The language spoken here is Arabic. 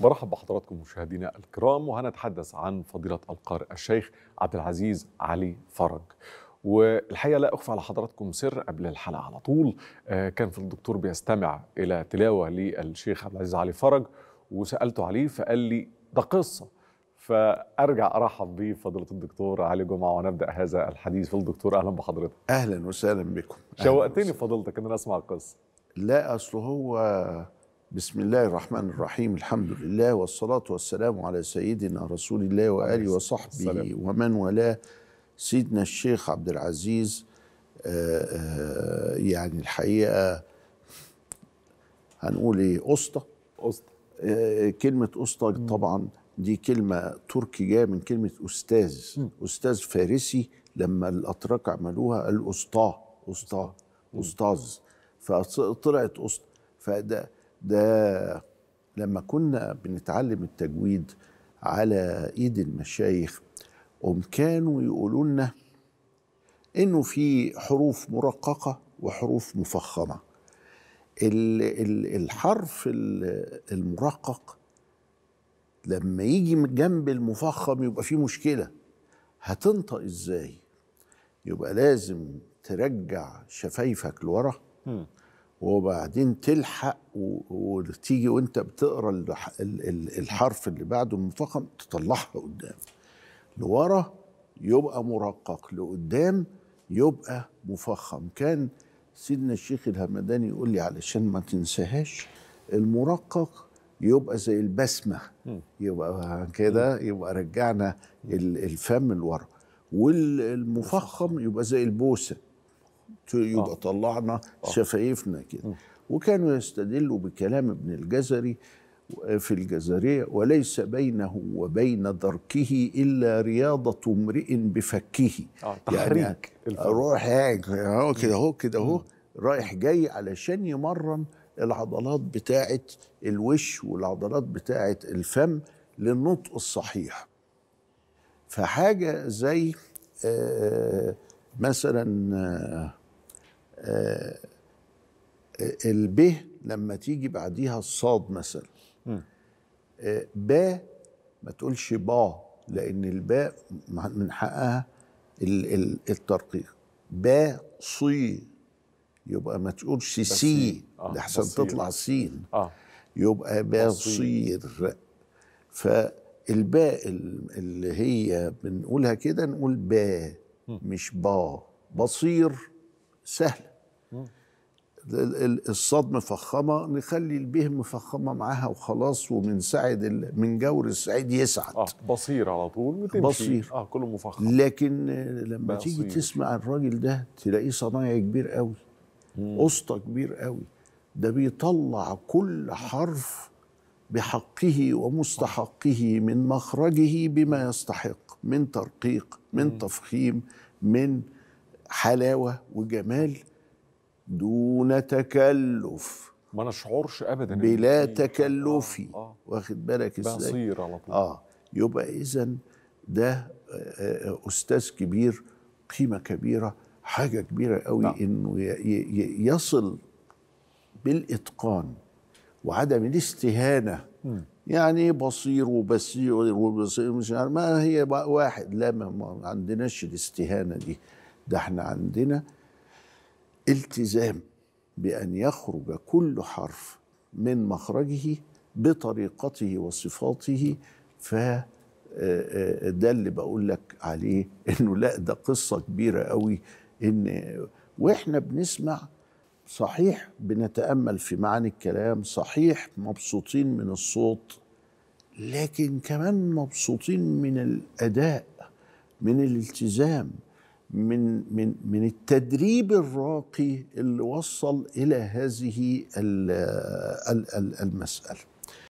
مرحبا بحضراتكم مشاهدينا الكرام وهنتحدث عن فضيلة القارئ الشيخ عبد العزيز علي فرج والحقيقه لا اخفى على حضراتكم سر قبل الحلقه على طول آه، كان في الدكتور بيستمع الى تلاوه للشيخ عبد العزيز علي فرج وسالته عليه فقال لي ده قصه فارجع ارحب بفضيله الدكتور علي جمعه ونبدا هذا الحديث فالدكتور اهلا بحضرتك اهلا وسهلا بكم شوقتني فضيلتك ان انا اسمع القصه لا اصل هو بسم الله الرحمن الرحيم الحمد لله والصلاة والسلام على سيدنا رسول الله وآله وصحبه السلام. ومن والاه سيدنا الشيخ عبد العزيز يعني الحقيقة هنقول ايه أسطى أسطى إيه، كلمة أسطى طبعا دي كلمة تركي جاية من كلمة أستاذ أستاذ فارسي لما الأتراك عملوها الأسطى أسطى أستاذ فطلعت أسطى فده ده لما كنا بنتعلم التجويد على ايد المشايخ هم كانوا يقولوا لنا انه في حروف مرققه وحروف مفخمه الحرف المرقق لما يجي من جنب المفخم يبقى فيه مشكله هتنطق ازاي يبقى لازم ترجع شفايفك لورا وبعدين تلحق وتيجي وانت بتقرا الحرف اللي بعده المفخم تطلعها قدام لورا يبقى مرقق لقدام يبقى مفخم كان سيدنا الشيخ الهمداني يقول لي علشان ما تنساهاش المرقق يبقى زي البسمه يبقى كده يبقى رجعنا الفم لورا والمفخم يبقى زي البوسه يبقى آه. طلعنا آه. شفايفنا كده وكانوا يستدلوا بكلام ابن الجزري في الجزرية وليس بينه وبين دركه إلا رياضة امرئ بفكه آه، يعني تحريك يعني أروح هو كده أهو كده أهو رايح جاي علشان يمرن العضلات بتاعة الوش والعضلات بتاعة الفم للنطق الصحيح فحاجة زي آه مثلا آه، آه، الب لما تيجي بعديها الصاد مثلا آه، با ما تقولش با لان الباء من حقها الترقيق با صي يبقى ما تقولش سي لحسن تطلع سين آه. يبقى بصير فالباء اللي هي بنقولها كده نقول با مش با بصير سهله الصاد مفخمه نخلي البيه مفخمه معاها وخلاص ومن سعد من جور السعيد يسعد آه بصير على طول بصير اه كله مفخم لكن لما بصير. تيجي تسمع الراجل ده تلاقيه صنايعي كبير قوي اسطى كبير قوي ده بيطلع كل حرف بحقه ومستحقه من مخرجه بما يستحق من ترقيق من تفخيم من حلاوه وجمال دون تكلف ما نشعرش ابدا بلا تكلفي آه. آه. واخد بالك ازاي على طول اه يبقى اذا ده آه، آه، آه، استاذ كبير قيمه كبيره حاجه كبيره قوي نعم. انه يصل بالاتقان وعدم الاستهانه يعني بصير وبصير وبصير مش عارف ما هي واحد لا ما عندناش الاستهانه دي ده احنا عندنا التزام بان يخرج كل حرف من مخرجه بطريقته وصفاته ف آه، آه، ده اللي بقول لك عليه انه لا ده قصه كبيره قوي ان واحنا بنسمع صحيح بنتامل في معاني الكلام صحيح مبسوطين من الصوت لكن كمان مبسوطين من الاداء من الالتزام من من من التدريب الراقي اللي وصل الى هذه المساله